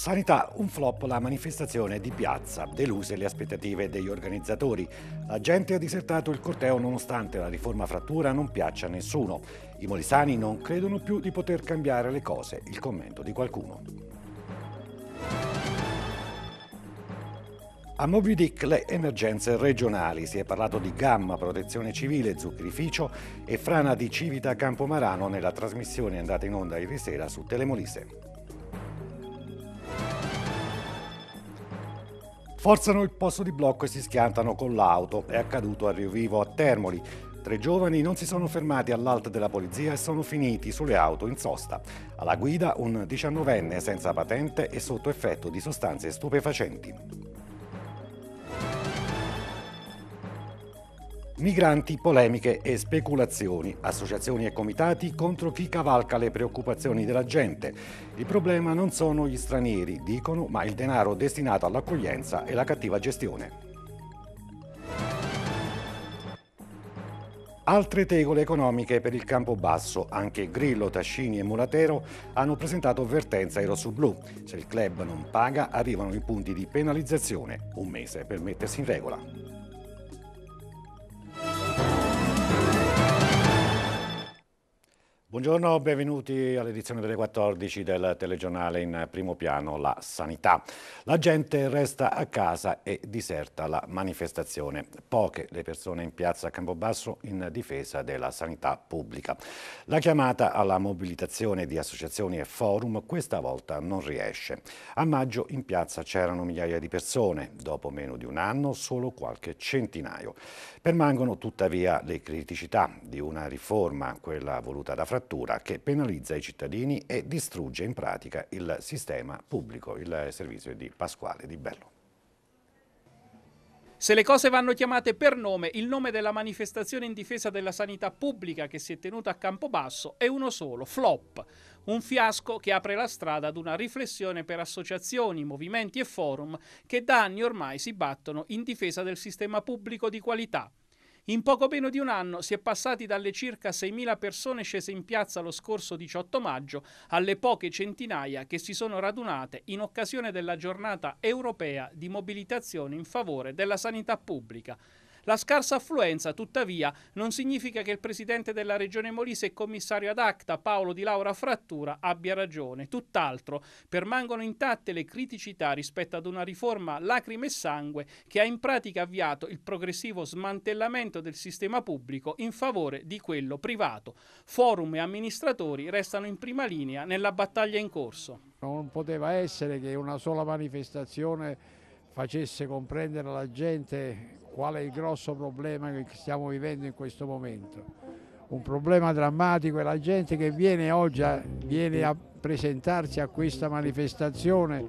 Sanità, un flop la manifestazione di piazza, deluse le aspettative degli organizzatori. La gente ha disertato il corteo nonostante la riforma frattura non piaccia a nessuno. I molisani non credono più di poter cambiare le cose, il commento di qualcuno. A Moby Dick le emergenze regionali, si è parlato di Gamma, Protezione Civile, Zuccherificio e frana di Civita Campomarano nella trasmissione andata in onda ieri sera su Telemolise. Forzano il posto di blocco e si schiantano con l'auto. È accaduto a Rio Vivo a Termoli. Tre giovani non si sono fermati all'alta della polizia e sono finiti sulle auto in sosta. Alla guida un 19enne senza patente e sotto effetto di sostanze stupefacenti. Migranti, polemiche e speculazioni, associazioni e comitati contro chi cavalca le preoccupazioni della gente. Il problema non sono gli stranieri, dicono, ma il denaro destinato all'accoglienza e la cattiva gestione. Altre tegole economiche per il campo basso, anche Grillo, Tascini e Mulatero hanno presentato avvertenza ai rossoblù. Se il club non paga arrivano i punti di penalizzazione, un mese per mettersi in regola. Buongiorno, benvenuti all'edizione delle 14 del telegiornale in primo piano La Sanità. La gente resta a casa e diserta la manifestazione. Poche le persone in piazza Campobasso in difesa della sanità pubblica. La chiamata alla mobilitazione di associazioni e forum questa volta non riesce. A maggio in piazza c'erano migliaia di persone, dopo meno di un anno solo qualche centinaio. Permangono tuttavia le criticità di una riforma, quella voluta da Francia, contrattura che penalizza i cittadini e distrugge in pratica il sistema pubblico. Il servizio è di Pasquale Di Bello. Se le cose vanno chiamate per nome, il nome della manifestazione in difesa della sanità pubblica che si è tenuta a Campobasso è uno solo, flop. Un fiasco che apre la strada ad una riflessione per associazioni, movimenti e forum che da anni ormai si battono in difesa del sistema pubblico di qualità. In poco meno di un anno si è passati dalle circa 6.000 persone scese in piazza lo scorso 18 maggio alle poche centinaia che si sono radunate in occasione della giornata europea di mobilitazione in favore della sanità pubblica. La scarsa affluenza, tuttavia, non significa che il presidente della Regione Molise e commissario ad acta Paolo Di Laura Frattura abbia ragione. Tutt'altro, permangono intatte le criticità rispetto ad una riforma lacrime e sangue che ha in pratica avviato il progressivo smantellamento del sistema pubblico in favore di quello privato. Forum e amministratori restano in prima linea nella battaglia in corso. Non poteva essere che una sola manifestazione facesse comprendere alla gente qual è il grosso problema che stiamo vivendo in questo momento. Un problema drammatico è la gente che viene oggi a, viene a presentarsi a questa manifestazione,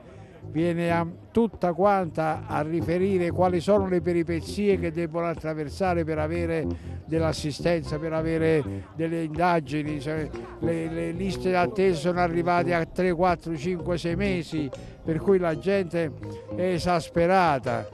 viene a, tutta quanta a riferire quali sono le peripezie che debbono attraversare per avere dell'assistenza, per avere delle indagini, cioè le, le liste d'attesa sono arrivate a 3, 4, 5, 6 mesi, per cui la gente è esasperata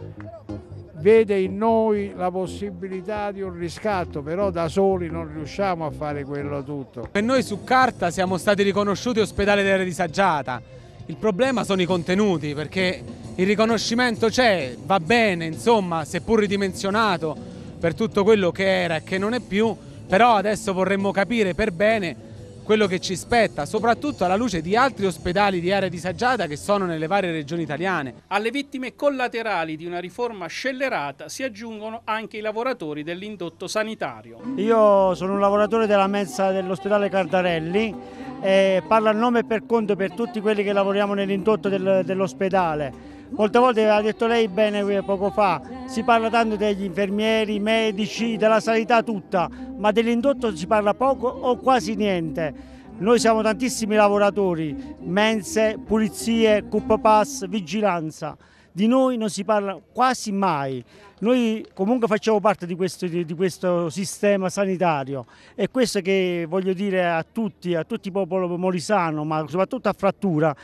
vede in noi la possibilità di un riscatto, però da soli non riusciamo a fare quello tutto. E noi su carta siamo stati riconosciuti ospedale dell'area disagiata, il problema sono i contenuti perché il riconoscimento c'è, va bene, insomma, seppur ridimensionato per tutto quello che era e che non è più, però adesso vorremmo capire per bene quello che ci spetta, soprattutto alla luce di altri ospedali di area disagiata che sono nelle varie regioni italiane. Alle vittime collaterali di una riforma scellerata si aggiungono anche i lavoratori dell'indotto sanitario. Io sono un lavoratore della mensa dell'ospedale Cardarelli e parlo a nome e per conto per tutti quelli che lavoriamo nell'indotto dell'ospedale Molte volte ha detto lei bene poco fa, si parla tanto degli infermieri, medici, della sanità tutta, ma dell'indotto si parla poco o quasi niente. Noi siamo tantissimi lavoratori, mense, pulizie, cup pass, vigilanza. Di noi non si parla quasi mai. Noi comunque facciamo parte di questo, di questo sistema sanitario e questo che voglio dire a tutti, a tutti il popolo molisano, ma soprattutto a Frattura,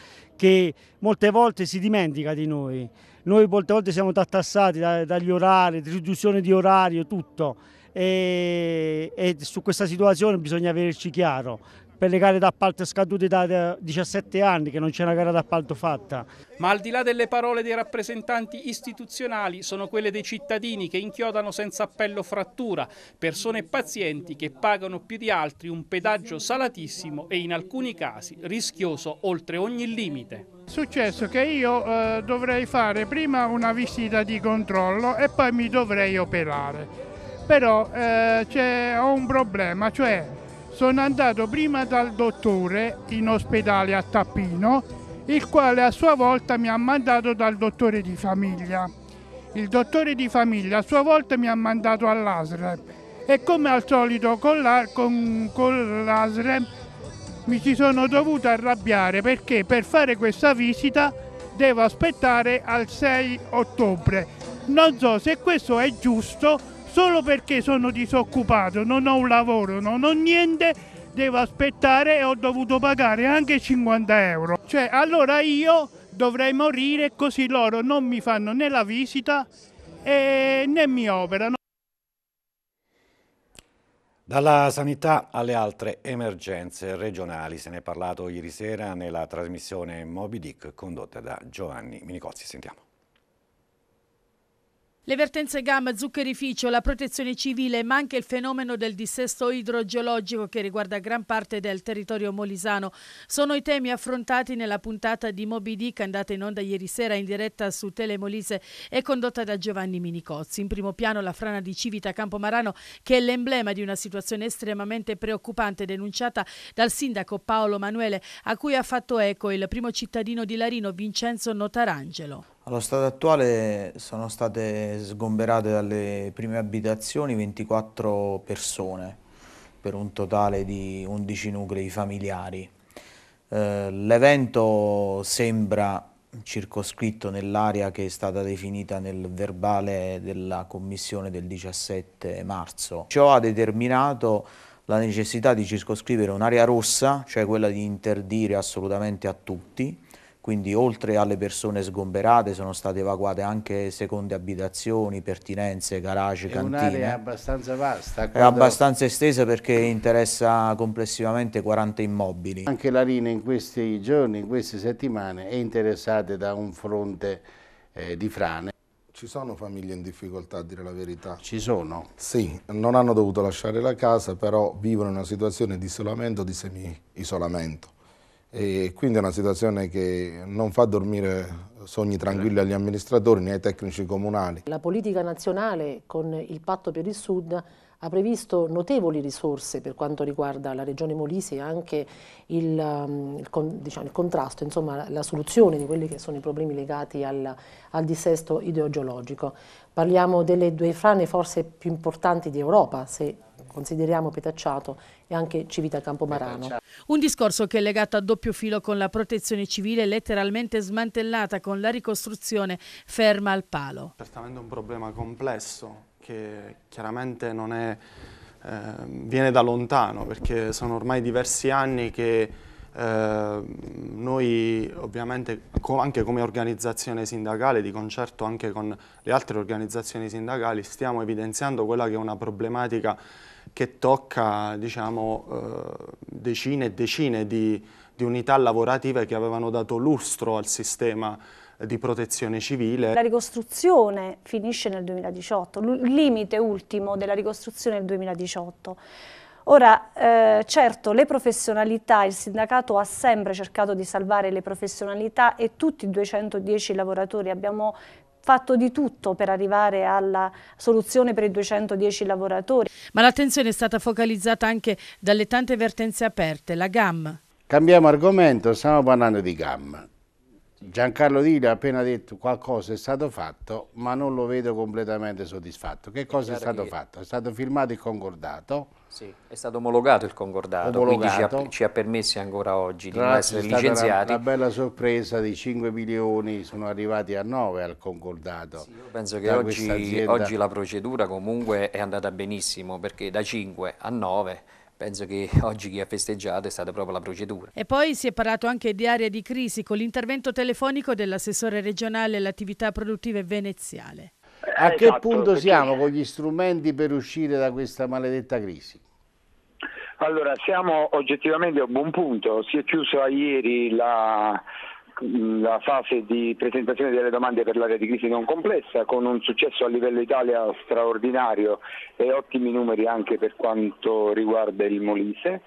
che molte volte si dimentica di noi. Noi molte volte siamo tattassati dagli orari, riduzione di orario, tutto. E, e, su questa situazione bisogna averci chiaro, per le gare d'appalto scadute da 17 anni che non c'è una gara d'appalto fatta. Ma al di là delle parole dei rappresentanti istituzionali sono quelle dei cittadini che inchiodano senza appello frattura, persone e pazienti che pagano più di altri un pedaggio salatissimo e in alcuni casi rischioso oltre ogni limite. È Successo che io eh, dovrei fare prima una visita di controllo e poi mi dovrei operare, però eh, ho un problema, cioè sono andato prima dal dottore in ospedale a Tappino, il quale a sua volta mi ha mandato dal dottore di famiglia. Il dottore di famiglia a sua volta mi ha mandato all'ASREM e come al solito con, la, con, con l'ASREM mi ci sono dovuto arrabbiare perché per fare questa visita devo aspettare al 6 ottobre. Non so se questo è giusto solo perché sono disoccupato, non ho un lavoro, non ho niente, devo aspettare e ho dovuto pagare anche 50 euro. Cioè, allora io dovrei morire così loro non mi fanno né la visita né mi operano. Dalla sanità alle altre emergenze regionali se ne è parlato ieri sera nella trasmissione Moby Dick condotta da Giovanni Minicozzi. Sentiamo. Le vertenze gamma, zuccherificio, la protezione civile, ma anche il fenomeno del dissesto idrogeologico che riguarda gran parte del territorio molisano sono i temi affrontati nella puntata di Moby Dick andata in onda ieri sera in diretta su Telemolise e condotta da Giovanni Minicozzi. In primo piano la frana di Civita Campomarano che è l'emblema di una situazione estremamente preoccupante denunciata dal sindaco Paolo Manuele a cui ha fatto eco il primo cittadino di Larino Vincenzo Notarangelo. Allo stato attuale sono state sgomberate dalle prime abitazioni 24 persone per un totale di 11 nuclei familiari. Eh, L'evento sembra circoscritto nell'area che è stata definita nel verbale della commissione del 17 marzo. Ciò ha determinato la necessità di circoscrivere un'area rossa, cioè quella di interdire assolutamente a tutti, quindi oltre alle persone sgomberate sono state evacuate anche seconde abitazioni, pertinenze, garage, è cantine. È un'area abbastanza vasta. Quando... È abbastanza estesa perché interessa complessivamente 40 immobili. Anche la linea in questi giorni, in queste settimane è interessata da un fronte eh, di frane. Ci sono famiglie in difficoltà, a dire la verità. Ci sono? Sì, non hanno dovuto lasciare la casa, però vivono in una situazione di isolamento, di semi-isolamento e quindi è una situazione che non fa dormire sogni tranquilli agli amministratori né ai tecnici comunali. La politica nazionale con il patto per il Sud ha previsto notevoli risorse per quanto riguarda la regione Molise e anche il, um, il, diciamo, il contrasto, insomma la soluzione di quelli che sono i problemi legati al, al dissesto idrogeologico. Parliamo delle due frane forse più importanti d'Europa, se consideriamo Petacciato e anche Civita Campomarano. Un discorso che è legato a doppio filo con la protezione civile letteralmente smantellata con la ricostruzione ferma al palo. Certamente un problema complesso che chiaramente non è, eh, viene da lontano perché sono ormai diversi anni che eh, noi ovviamente co anche come organizzazione sindacale, di concerto anche con le altre organizzazioni sindacali, stiamo evidenziando quella che è una problematica che tocca diciamo, eh, decine e decine di, di unità lavorative che avevano dato lustro al sistema di protezione civile. La ricostruzione finisce nel 2018, il limite ultimo della ricostruzione è il 2018. Ora, eh, certo, le professionalità, il sindacato ha sempre cercato di salvare le professionalità e tutti i 210 lavoratori abbiamo fatto di tutto per arrivare alla soluzione per i 210 lavoratori. Ma l'attenzione è stata focalizzata anche dalle tante vertenze aperte, la GAM. Cambiamo argomento, stiamo parlando di GAM. Giancarlo Dile ha appena detto qualcosa è stato fatto, ma non lo vedo completamente soddisfatto. Che cosa è, stato fatto? È stato firmato e concordato sì, è stato omologato il concordato, omologato. quindi ci ha, ci ha, permessi ancora oggi Tra di non essere licenziati. Una, una bella sorpresa di 5 milioni sono arrivati a 9 al concordato. Sì, penso che oggi, oggi, la procedura comunque è andata benissimo perché da 5 a 9 penso che oggi chi ha festeggiato è stata proprio la procedura. E poi si è parlato anche di area di crisi con l'intervento telefonico dell'assessore regionale all'attività produttiva veneziale. A esatto, che punto perché... siamo con gli strumenti per uscire da questa maledetta crisi? Allora, siamo oggettivamente a un buon punto. Si è chiusa ieri la, la fase di presentazione delle domande per l'area di crisi non complessa con un successo a livello Italia straordinario e ottimi numeri anche per quanto riguarda il Molise.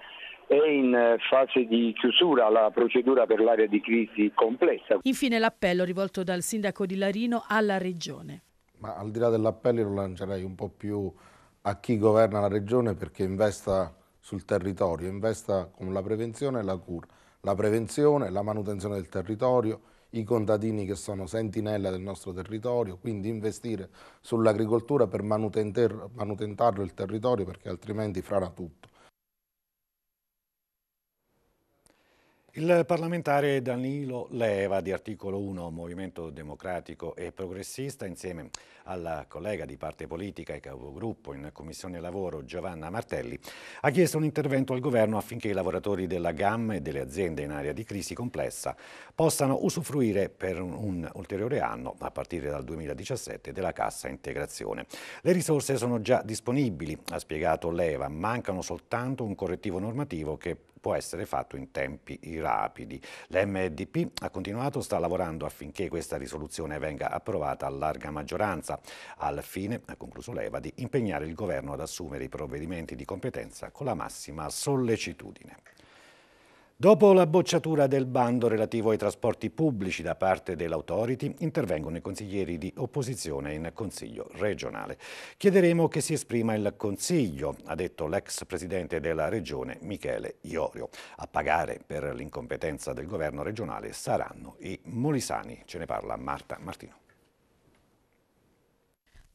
È in fase di chiusura la procedura per l'area di crisi complessa. Infine l'appello rivolto dal sindaco di Larino alla regione ma al di là dell'appello lo lancerei un po' più a chi governa la regione perché investa sul territorio, investa con la prevenzione e la cura, la prevenzione, la manutenzione del territorio, i contadini che sono sentinella del nostro territorio, quindi investire sull'agricoltura per manutentarlo il territorio perché altrimenti frana tutto. Il parlamentare Danilo Leva di articolo 1 Movimento Democratico e Progressista insieme alla collega di parte politica e capogruppo in Commissione Lavoro Giovanna Martelli ha chiesto un intervento al governo affinché i lavoratori della GAM e delle aziende in area di crisi complessa possano usufruire per un ulteriore anno a partire dal 2017 della cassa integrazione. Le risorse sono già disponibili, ha spiegato Leva, mancano soltanto un correttivo normativo che può essere fatto in tempi rapidi. L'MDP ha continuato, sta lavorando affinché questa risoluzione venga approvata a larga maggioranza, al fine, ha concluso Leva, di impegnare il governo ad assumere i provvedimenti di competenza con la massima sollecitudine. Dopo la bocciatura del bando relativo ai trasporti pubblici da parte dell'autority, intervengono i consiglieri di opposizione in Consiglio regionale. Chiederemo che si esprima il Consiglio, ha detto l'ex presidente della Regione Michele Iorio. A pagare per l'incompetenza del governo regionale saranno i molisani. Ce ne parla Marta Martino.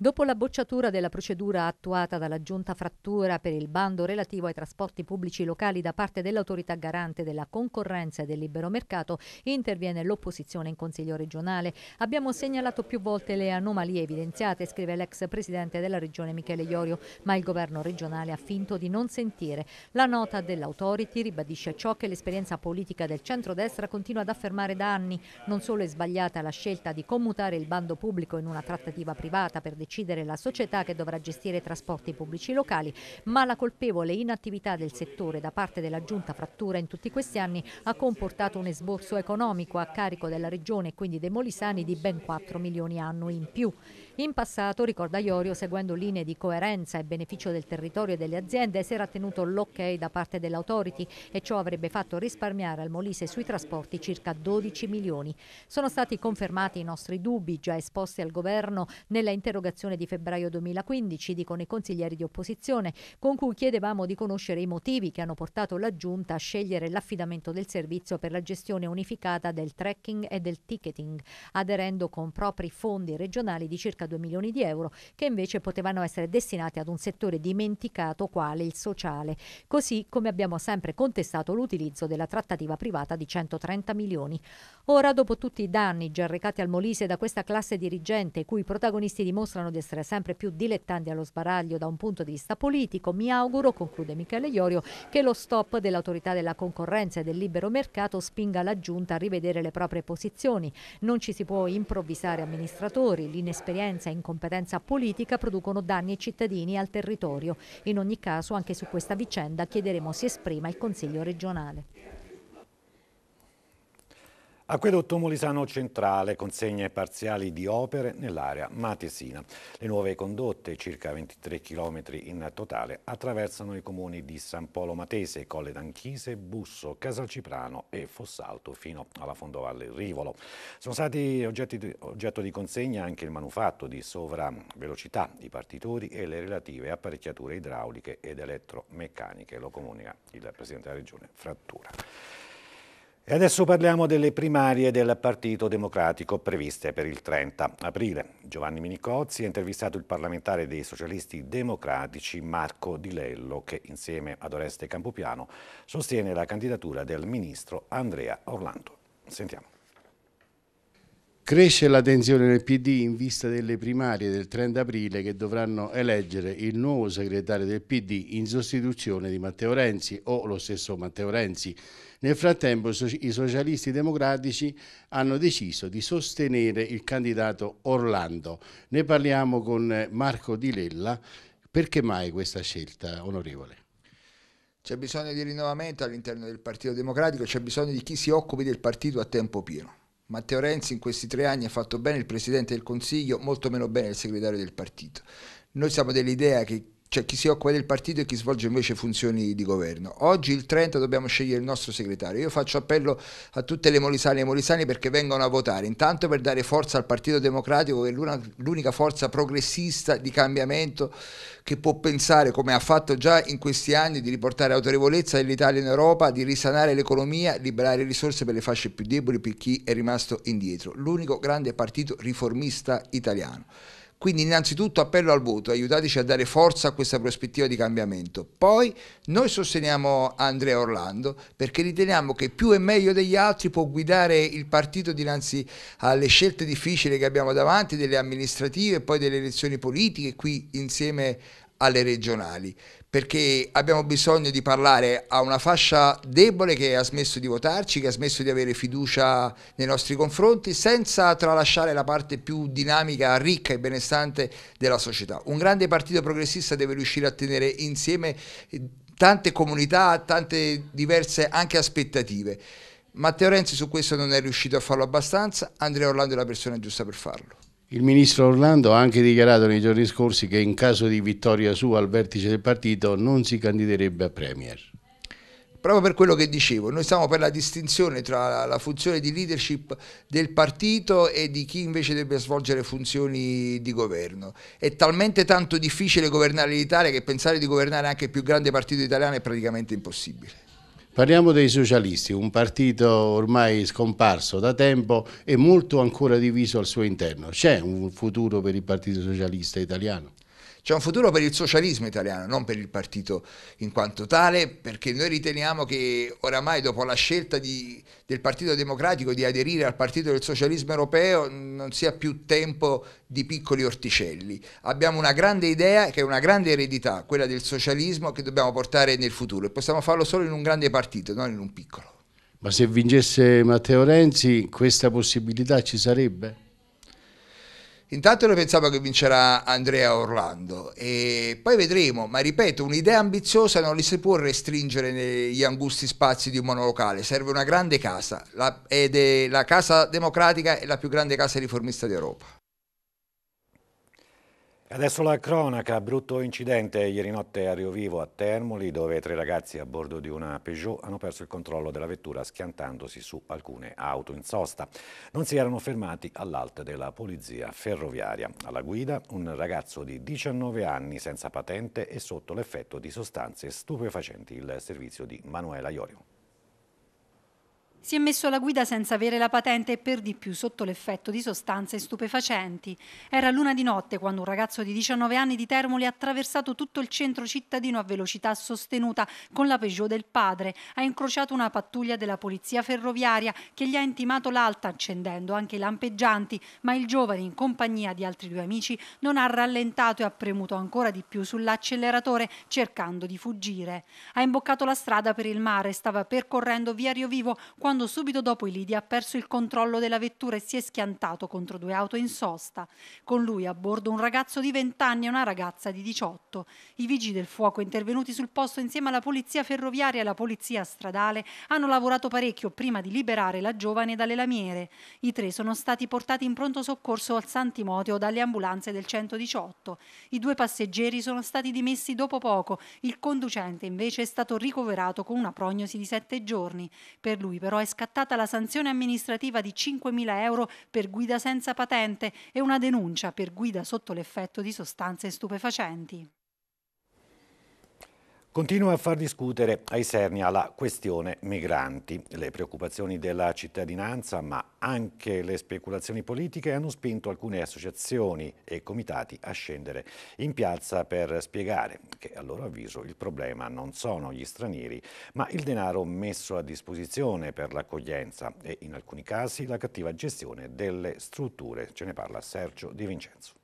Dopo la bocciatura della procedura attuata dalla Giunta Frattura per il bando relativo ai trasporti pubblici locali da parte dell'autorità garante della concorrenza e del libero mercato, interviene l'opposizione in Consiglio regionale. Abbiamo segnalato più volte le anomalie evidenziate, scrive l'ex presidente della regione Michele Iorio, ma il governo regionale ha finto di non sentire. La nota dell'autority ribadisce ciò che l'esperienza politica del centrodestra continua ad affermare da anni. Non solo è sbagliata la scelta di commutare il bando pubblico in una trattativa privata per decidere uccidere la società che dovrà gestire i trasporti pubblici locali, ma la colpevole inattività del settore da parte della giunta frattura in tutti questi anni ha comportato un esborso economico a carico della regione e quindi dei molisani di ben 4 milioni annui in più. In passato, ricorda Iorio, seguendo linee di coerenza e beneficio del territorio e delle aziende, si era tenuto l'ok da parte dell'autority e ciò avrebbe fatto risparmiare al Molise sui trasporti circa 12 milioni. Sono stati confermati i nostri dubbi già esposti al governo nella interrogazione di febbraio 2015, dicono i consiglieri di opposizione, con cui chiedevamo di conoscere i motivi che hanno portato la Giunta a scegliere l'affidamento del servizio per la gestione unificata del tracking e del ticketing, aderendo con propri fondi regionali di circa circa milioni di euro che invece potevano essere destinati ad un settore dimenticato quale il sociale, così come abbiamo sempre contestato l'utilizzo della trattativa privata di 130 milioni. Ora, dopo tutti i danni già recati al Molise da questa classe dirigente, i cui protagonisti dimostrano di essere sempre più dilettanti allo sbaraglio da un punto di vista politico, mi auguro, conclude Michele Iorio, che lo stop dell'autorità della concorrenza e del libero mercato spinga la Giunta a rivedere le proprie posizioni. Non ci si può improvvisare amministratori, l'inesperienza inefficienza e incompetenza politica producono danni ai cittadini e al territorio. In ogni caso anche su questa vicenda chiederemo si esprima il Consiglio regionale. Acquedotto Molisano Centrale, consegne parziali di opere nell'area matesina. Le nuove condotte, circa 23 km in totale, attraversano i comuni di San Polo Matese, Colle d'Anchise, Busso, Casalciprano e Fossalto fino alla fondovalle Rivolo. Sono stati di, oggetto di consegna anche il manufatto di sovravelocità, i partitori e le relative apparecchiature idrauliche ed elettromeccaniche. Lo comunica il Presidente della Regione Frattura. E adesso parliamo delle primarie del Partito Democratico previste per il 30 aprile. Giovanni Minicozzi ha intervistato il parlamentare dei socialisti democratici Marco Di Lello che insieme ad Oreste Campopiano sostiene la candidatura del ministro Andrea Orlando. Sentiamo. Cresce la tensione nel PD in vista delle primarie del 30 aprile che dovranno eleggere il nuovo segretario del PD in sostituzione di Matteo Renzi o lo stesso Matteo Renzi. Nel frattempo i socialisti democratici hanno deciso di sostenere il candidato Orlando. Ne parliamo con Marco Di Lella. Perché mai questa scelta, onorevole? C'è bisogno di rinnovamento all'interno del Partito Democratico, c'è bisogno di chi si occupi del partito a tempo pieno Matteo Renzi in questi tre anni ha fatto bene il Presidente del Consiglio, molto meno bene il segretario del partito. Noi siamo dell'idea che cioè chi si occupa del partito e chi svolge invece funzioni di governo. Oggi il 30 dobbiamo scegliere il nostro segretario. Io faccio appello a tutte le molisane e molisani perché vengano a votare, intanto per dare forza al Partito Democratico che è l'unica forza progressista di cambiamento che può pensare, come ha fatto già in questi anni, di riportare autorevolezza dell'Italia in Europa, di risanare l'economia, liberare risorse per le fasce più deboli, per chi è rimasto indietro. L'unico grande partito riformista italiano. Quindi innanzitutto appello al voto, aiutateci a dare forza a questa prospettiva di cambiamento. Poi noi sosteniamo Andrea Orlando perché riteniamo che più e meglio degli altri può guidare il partito dinanzi alle scelte difficili che abbiamo davanti, delle amministrative e poi delle elezioni politiche qui insieme alle regionali perché abbiamo bisogno di parlare a una fascia debole che ha smesso di votarci, che ha smesso di avere fiducia nei nostri confronti, senza tralasciare la parte più dinamica, ricca e benestante della società. Un grande partito progressista deve riuscire a tenere insieme eh, tante comunità, tante diverse anche aspettative. Matteo Renzi su questo non è riuscito a farlo abbastanza, Andrea Orlando è la persona giusta per farlo. Il ministro Orlando ha anche dichiarato nei giorni scorsi che in caso di vittoria sua al vertice del partito non si candiderebbe a Premier. Proprio per quello che dicevo, noi stiamo per la distinzione tra la funzione di leadership del partito e di chi invece deve svolgere funzioni di governo. È talmente tanto difficile governare l'Italia che pensare di governare anche il più grande partito italiano è praticamente impossibile. Parliamo dei socialisti, un partito ormai scomparso da tempo e molto ancora diviso al suo interno. C'è un futuro per il Partito Socialista Italiano? C'è un futuro per il socialismo italiano, non per il partito in quanto tale, perché noi riteniamo che oramai dopo la scelta di, del Partito Democratico di aderire al Partito del Socialismo Europeo non sia più tempo di piccoli orticelli. Abbiamo una grande idea che è una grande eredità, quella del socialismo che dobbiamo portare nel futuro e possiamo farlo solo in un grande partito, non in un piccolo. Ma se vincesse Matteo Renzi questa possibilità ci sarebbe? Intanto noi pensavo che vincerà Andrea Orlando e poi vedremo, ma ripeto, un'idea ambiziosa non li si può restringere negli angusti spazi di un monolocale, serve una grande casa la, ed è la Casa Democratica è la più grande casa riformista d'Europa. Adesso la cronaca, brutto incidente ieri notte a Rio Vivo a Termoli dove tre ragazzi a bordo di una Peugeot hanno perso il controllo della vettura schiantandosi su alcune auto in sosta. Non si erano fermati all'alta della polizia ferroviaria. Alla guida un ragazzo di 19 anni senza patente e sotto l'effetto di sostanze stupefacenti. Il servizio di Manuela Iorio. Si è messo alla guida senza avere la patente e per di più sotto l'effetto di sostanze stupefacenti. Era l'una di notte quando un ragazzo di 19 anni di Termoli ha attraversato tutto il centro cittadino a velocità sostenuta con la Peugeot del padre. Ha incrociato una pattuglia della polizia ferroviaria che gli ha intimato l'alta accendendo anche i lampeggianti, ma il giovane in compagnia di altri due amici non ha rallentato e ha premuto ancora di più sull'acceleratore cercando di fuggire. Ha imboccato la strada per il mare e stava percorrendo via Rio Vivo quando quando subito dopo Ilidi ha perso il controllo della vettura e si è schiantato contro due auto in sosta. Con lui a bordo un ragazzo di 20 anni e una ragazza di 18. I vigili del fuoco intervenuti sul posto insieme alla polizia ferroviaria e alla polizia stradale hanno lavorato parecchio prima di liberare la giovane dalle lamiere. I tre sono stati portati in pronto soccorso al Santimoteo dalle ambulanze del 118. I due passeggeri sono stati dimessi dopo poco, il conducente invece è stato ricoverato con una prognosi di sette giorni. Per lui però è scattata la sanzione amministrativa di 5.000 euro per guida senza patente e una denuncia per guida sotto l'effetto di sostanze stupefacenti. Continua a far discutere ai Sernia la questione migranti. Le preoccupazioni della cittadinanza, ma anche le speculazioni politiche hanno spinto alcune associazioni e comitati a scendere in piazza per spiegare che a loro avviso il problema non sono gli stranieri, ma il denaro messo a disposizione per l'accoglienza e in alcuni casi la cattiva gestione delle strutture. Ce ne parla Sergio Di Vincenzo.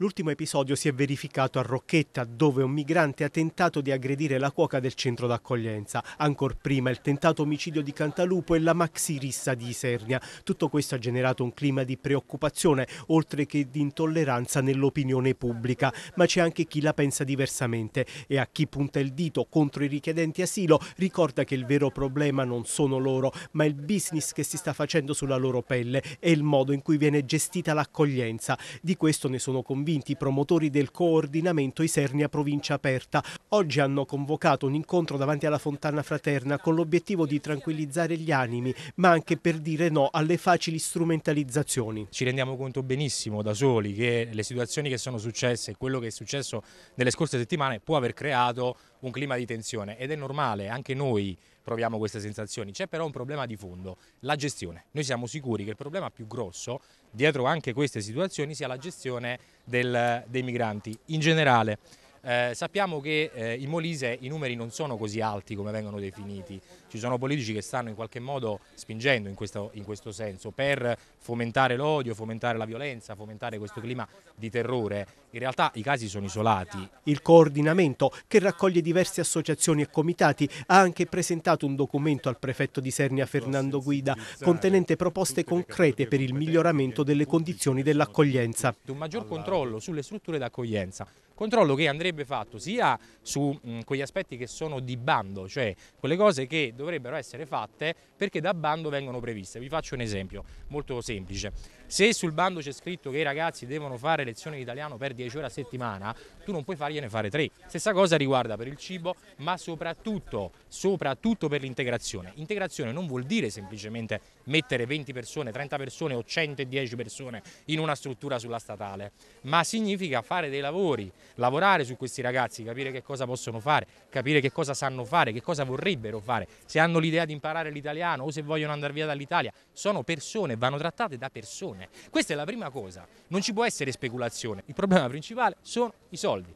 L'ultimo episodio si è verificato a Rocchetta, dove un migrante ha tentato di aggredire la cuoca del centro d'accoglienza. Ancor prima il tentato omicidio di Cantalupo e la maxirissa di Isernia. Tutto questo ha generato un clima di preoccupazione, oltre che di intolleranza nell'opinione pubblica. Ma c'è anche chi la pensa diversamente e a chi punta il dito contro i richiedenti asilo ricorda che il vero problema non sono loro, ma il business che si sta facendo sulla loro pelle e il modo in cui viene gestita l'accoglienza. Di questo ne sono convinto convinti i promotori del coordinamento Isernia Provincia Aperta. Oggi hanno convocato un incontro davanti alla Fontana Fraterna con l'obiettivo di tranquillizzare gli animi, ma anche per dire no alle facili strumentalizzazioni. Ci rendiamo conto benissimo da soli che le situazioni che sono successe e quello che è successo nelle scorse settimane può aver creato un clima di tensione ed è normale, anche noi proviamo queste sensazioni. C'è però un problema di fondo, la gestione. Noi siamo sicuri che il problema più grosso dietro anche queste situazioni sia la gestione del, dei migranti in generale. Eh, sappiamo che eh, in Molise i numeri non sono così alti come vengono definiti, ci sono politici che stanno in qualche modo spingendo in questo, in questo senso per fomentare l'odio, fomentare la violenza, fomentare questo clima di terrore. In realtà i casi sono isolati. Il coordinamento, che raccoglie diverse associazioni e comitati, ha anche presentato un documento al prefetto di Sernia Fernando Guida contenente proposte concrete per il miglioramento delle condizioni dell'accoglienza. Un maggior controllo sulle strutture d'accoglienza, Controllo che andrebbe fatto sia su mh, quegli aspetti che sono di bando, cioè quelle cose che dovrebbero essere fatte perché da bando vengono previste. Vi faccio un esempio molto semplice. Se sul bando c'è scritto che i ragazzi devono fare lezioni di italiano per 10 ore a settimana, tu non puoi fargliene fare 3. Stessa cosa riguarda per il cibo, ma soprattutto, soprattutto per l'integrazione. Integrazione non vuol dire semplicemente mettere 20 persone, 30 persone o 110 persone in una struttura sulla statale, ma significa fare dei lavori, lavorare su questi ragazzi, capire che cosa possono fare, capire che cosa sanno fare, che cosa vorrebbero fare, se hanno l'idea di imparare l'italiano o se vogliono andare via dall'Italia, sono persone, vanno trattate da persone. Questa è la prima cosa, non ci può essere speculazione, il problema principale sono i soldi.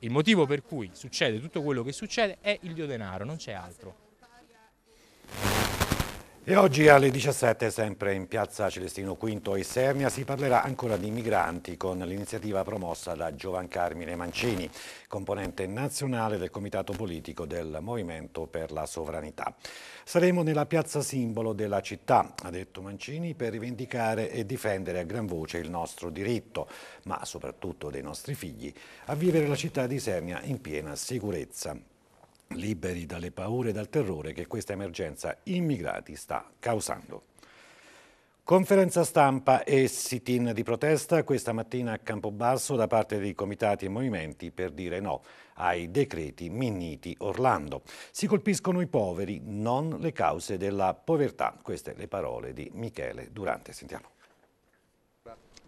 Il motivo per cui succede tutto quello che succede è il dio denaro, non c'è altro. E oggi alle 17, sempre in piazza Celestino V e Sernia, si parlerà ancora di migranti con l'iniziativa promossa da Giovan Carmine Mancini, componente nazionale del comitato politico del Movimento per la Sovranità. Saremo nella piazza simbolo della città, ha detto Mancini, per rivendicare e difendere a gran voce il nostro diritto, ma soprattutto dei nostri figli, a vivere la città di Sernia in piena sicurezza liberi dalle paure e dal terrore che questa emergenza immigrati sta causando. Conferenza stampa e sit-in di protesta questa mattina a Campobasso da parte dei comitati e movimenti per dire no ai decreti Minniti Orlando. Si colpiscono i poveri, non le cause della povertà. Queste le parole di Michele Durante. Sentiamo.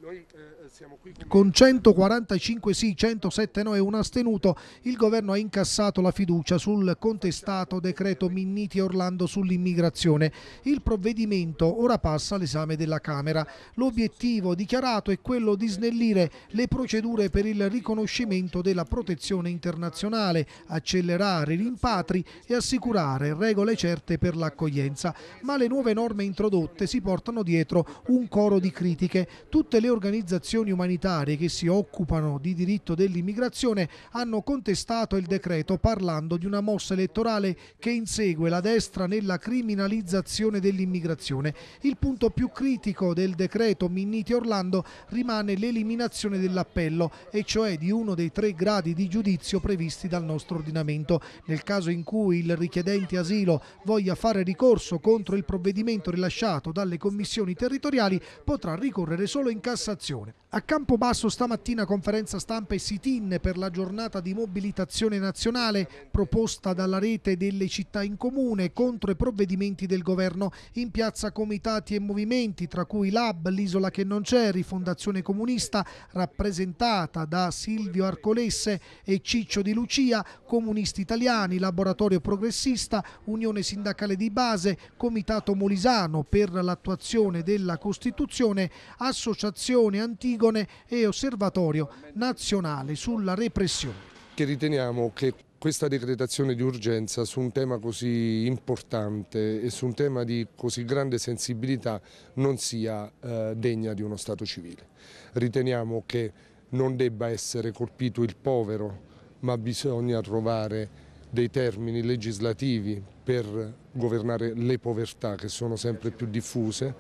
Noi eh, eh, siamo qui con... 145 sì, 107 no e un astenuto, il governo ha incassato la fiducia sul contestato decreto Minniti Orlando sull'immigrazione. Il provvedimento ora passa all'esame della Camera. L'obiettivo dichiarato è quello di snellire le procedure per il riconoscimento della protezione internazionale, accelerare i rimpatri e assicurare regole certe per l'accoglienza. Ma le nuove norme introdotte si portano dietro un coro di critiche. Tutte le organizzazioni umanitarie che si occupano di diritto dell'immigrazione hanno contestato il decreto parlando di una mossa elettorale che insegue la destra nella criminalizzazione dell'immigrazione. Il punto più critico del decreto Minniti Orlando rimane l'eliminazione dell'appello, e cioè di uno dei tre gradi di giudizio previsti dal nostro ordinamento. Nel caso in cui il richiedente asilo voglia fare ricorso contro il provvedimento rilasciato dalle commissioni territoriali, potrà ricorrere solo in caso Cassazione. A Campobasso stamattina conferenza stampa e sit-in per la giornata di mobilitazione nazionale proposta dalla rete delle città in comune contro i provvedimenti del governo. In piazza comitati e movimenti, tra cui l'AB, l'Isola che non c'è, Rifondazione Comunista, rappresentata da Silvio Arcolesse e Ciccio Di Lucia, Comunisti Italiani, Laboratorio Progressista, Unione Sindacale di Base, Comitato Molisano per l'attuazione della Costituzione, Associazione Antigua Antigone e Osservatorio Nazionale sulla Repressione. Che riteniamo che questa decretazione di urgenza su un tema così importante e su un tema di così grande sensibilità non sia eh, degna di uno Stato civile. Riteniamo che non debba essere colpito il povero, ma bisogna trovare dei termini legislativi per governare le povertà che sono sempre più diffuse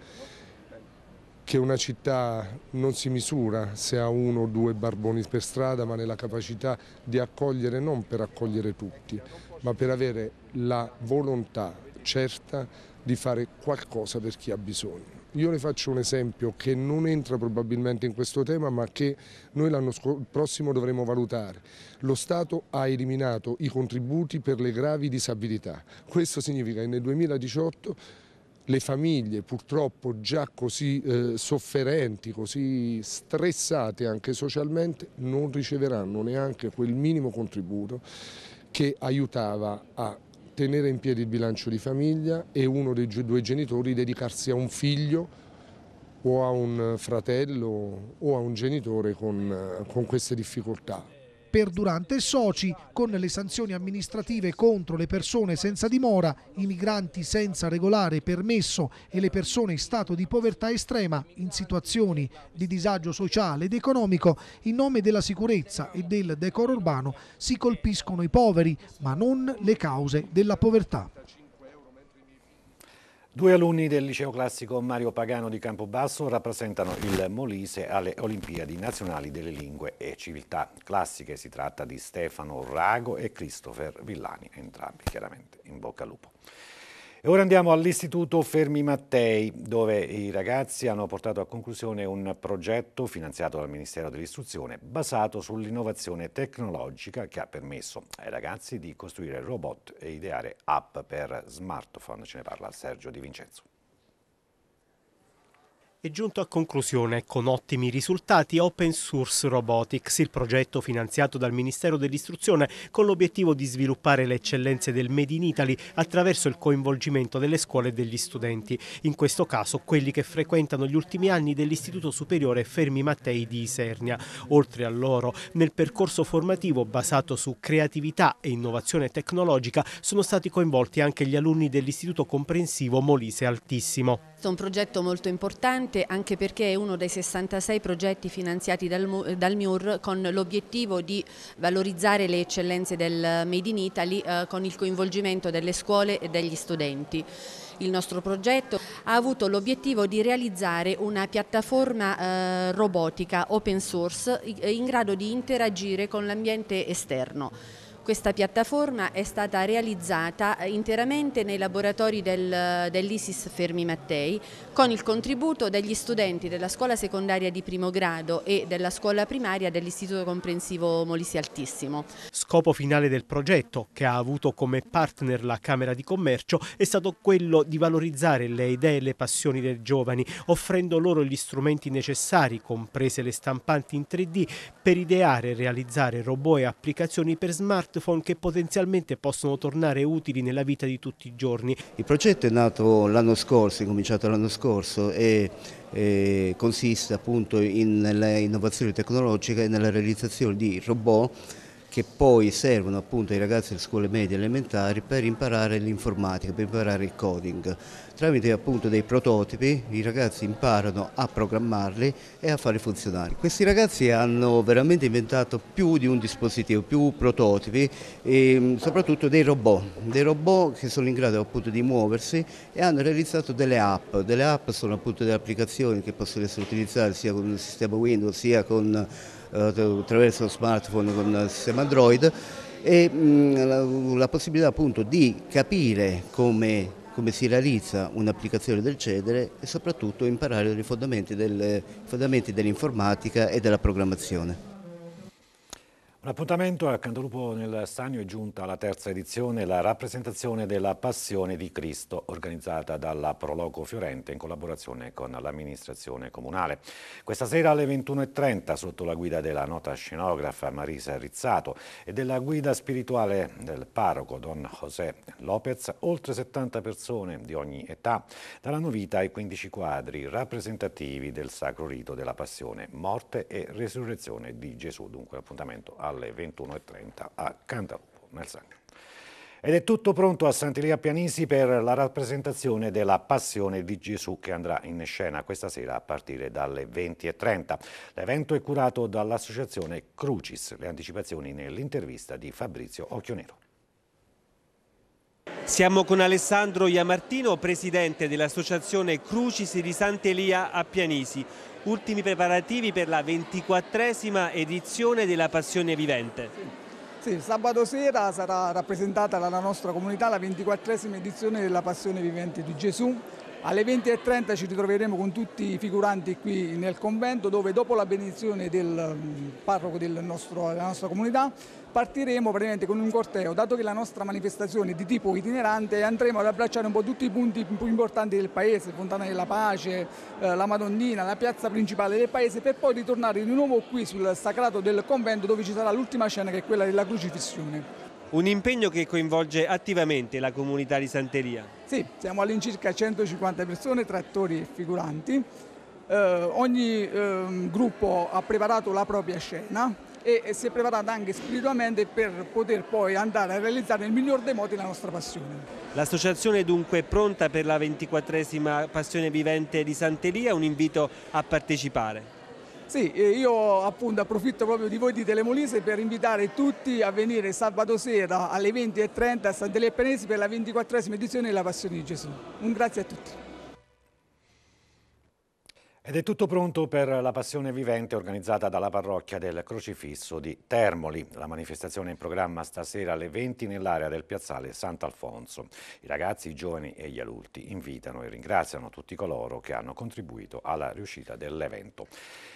che una città non si misura se ha uno o due barboni per strada, ma nella capacità di accogliere non per accogliere tutti, ma per avere la volontà certa di fare qualcosa per chi ha bisogno. Io le faccio un esempio che non entra probabilmente in questo tema ma che noi l'anno prossimo dovremo valutare. Lo Stato ha eliminato i contributi per le gravi disabilità. Questo significa che nel 2018 le famiglie purtroppo già così eh, sofferenti, così stressate anche socialmente, non riceveranno neanche quel minimo contributo che aiutava a tenere in piedi il bilancio di famiglia e uno dei due genitori dedicarsi a un figlio o a un fratello o a un genitore con, con queste difficoltà perdurante e soci, con le sanzioni amministrative contro le persone senza dimora, i migranti senza regolare permesso e le persone in stato di povertà estrema in situazioni di disagio sociale ed economico, in nome della sicurezza e del decoro urbano si colpiscono i poveri, ma non le cause della povertà. Due alunni del liceo classico Mario Pagano di Campobasso rappresentano il Molise alle Olimpiadi nazionali delle lingue e civiltà classiche. Si tratta di Stefano Rago e Christopher Villani, entrambi chiaramente in bocca al lupo. E ora andiamo all'Istituto Fermi Mattei, dove i ragazzi hanno portato a conclusione un progetto finanziato dal Ministero dell'Istruzione basato sull'innovazione tecnologica che ha permesso ai ragazzi di costruire robot e ideare app per smartphone. Ce ne parla Sergio Di Vincenzo. È giunto a conclusione con ottimi risultati Open Source Robotics, il progetto finanziato dal Ministero dell'Istruzione con l'obiettivo di sviluppare le eccellenze del Made in Italy attraverso il coinvolgimento delle scuole e degli studenti, in questo caso quelli che frequentano gli ultimi anni dell'Istituto Superiore Fermi Mattei di Isernia. Oltre a loro, nel percorso formativo basato su creatività e innovazione tecnologica sono stati coinvolti anche gli alunni dell'Istituto Comprensivo Molise Altissimo. È un progetto molto importante importante anche perché è uno dei 66 progetti finanziati dal, dal MIUR con l'obiettivo di valorizzare le eccellenze del Made in Italy eh, con il coinvolgimento delle scuole e degli studenti. Il nostro progetto ha avuto l'obiettivo di realizzare una piattaforma eh, robotica open source in grado di interagire con l'ambiente esterno. Questa piattaforma è stata realizzata eh, interamente nei laboratori del, eh, dell'ISIS Fermi Mattei con il contributo degli studenti della scuola secondaria di primo grado e della scuola primaria dell'Istituto Comprensivo Molisi Altissimo. Scopo finale del progetto, che ha avuto come partner la Camera di Commercio, è stato quello di valorizzare le idee e le passioni dei giovani, offrendo loro gli strumenti necessari, comprese le stampanti in 3D, per ideare e realizzare robot e applicazioni per smart smartphone che potenzialmente possono tornare utili nella vita di tutti i giorni. Il progetto è nato l'anno scorso, è cominciato l'anno scorso e, consiste appunto in, nell'innovazione tecnologica e nella realizzazione di robot che poi servono appunto ai ragazzi delle scuole medie e elementari per imparare l'informatica, per imparare il coding. Tramite appunto dei prototipi i ragazzi imparano a programmarli e a farli funzionare. Questi ragazzi hanno veramente inventato più di un dispositivo, più prototipi e mm, soprattutto dei robot, dei robot che sono in grado appunto di muoversi e hanno realizzato delle app, delle app sono appunto delle applicazioni che possono essere utilizzate sia con il sistema Windows sia con eh, attraverso lo smartphone con il sistema Android e mm, la possibilità appunto di capire come, come si realizza un'applicazione del CEDERE e soprattutto imparare i fondamenti, del, fondamenti dell'informatica e della programmazione. Un appuntamento a Cantalupo nel Sannio è giunta alla terza edizione la rappresentazione della Passione di Cristo organizzata dalla Proloco Fiorente in collaborazione con l'amministrazione comunale. Questa sera alle 21.30 sotto la guida della nota scenografa Marisa Rizzato e della guida spirituale del parroco Don José Lopez, oltre 70 persone di ogni età daranno vita ai 15 quadri rappresentativi del sacro rito della Passione, morte e resurrezione di Gesù. Dunque appuntamento alla alle 21.30 a Cantalupo, nel Sangro. Ed è tutto pronto a Sant'Elia Pianisi per la rappresentazione della Passione di Gesù che andrà in scena questa sera a partire dalle 20.30. L'evento è curato dall'associazione Crucis, le anticipazioni nell'intervista di Fabrizio Occhionero. Siamo con Alessandro Iamartino, presidente dell'associazione Crucis di Sant'Elia a Pianisi. Ultimi preparativi per la ventiquattresima edizione della Passione Vivente. Sì. sabato sera sarà rappresentata dalla nostra comunità la ventiquattresima edizione della Passione Vivente di Gesù alle 20.30 ci ritroveremo con tutti i figuranti qui nel convento dove dopo la benedizione del mm, parroco del nostro, della nostra comunità partiremo praticamente con un corteo, dato che la nostra manifestazione è di tipo itinerante andremo ad abbracciare un po' tutti i punti più importanti del paese, Fontana della Pace, eh, la Madonnina, la piazza principale del paese per poi ritornare di nuovo qui sul sacrato del convento dove ci sarà l'ultima scena che è quella della crocifissione un impegno che coinvolge attivamente la comunità di Santeria. Sì, siamo all'incirca 150 persone, tra attori e figuranti. Eh, ogni eh, gruppo ha preparato la propria scena e, e si è preparata anche spiritualmente per poter poi andare a realizzare nel miglior dei modi la nostra passione. L'associazione è dunque pronta per la 24esima Passione Vivente di Santeria, un invito a partecipare. Sì, io appunto approfitto proprio di voi di Telemolise per invitare tutti a venire sabato sera alle 20.30 a Sant'Elia Penesi per la 24esima edizione della Passione di Gesù. Un grazie a tutti. Ed è tutto pronto per la Passione Vivente organizzata dalla parrocchia del Crocifisso di Termoli. La manifestazione è in programma stasera alle 20 nell'area del piazzale Sant'Alfonso. I ragazzi, i giovani e gli adulti invitano e ringraziano tutti coloro che hanno contribuito alla riuscita dell'evento.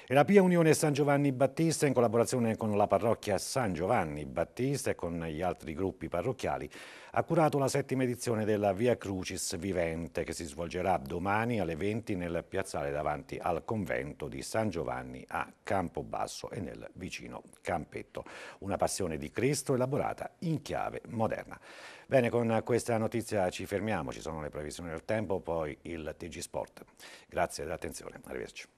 E la Pia Unione San Giovanni Battista, in collaborazione con la parrocchia San Giovanni Battista e con gli altri gruppi parrocchiali, ha curato la settima edizione della Via Crucis Vivente che si svolgerà domani alle 20 nel piazzale davanti al convento di San Giovanni a Campobasso e nel vicino Campetto. Una passione di Cristo elaborata in chiave moderna. Bene, con questa notizia ci fermiamo, ci sono le previsioni del tempo, poi il TG Sport. Grazie dell'attenzione, arrivederci.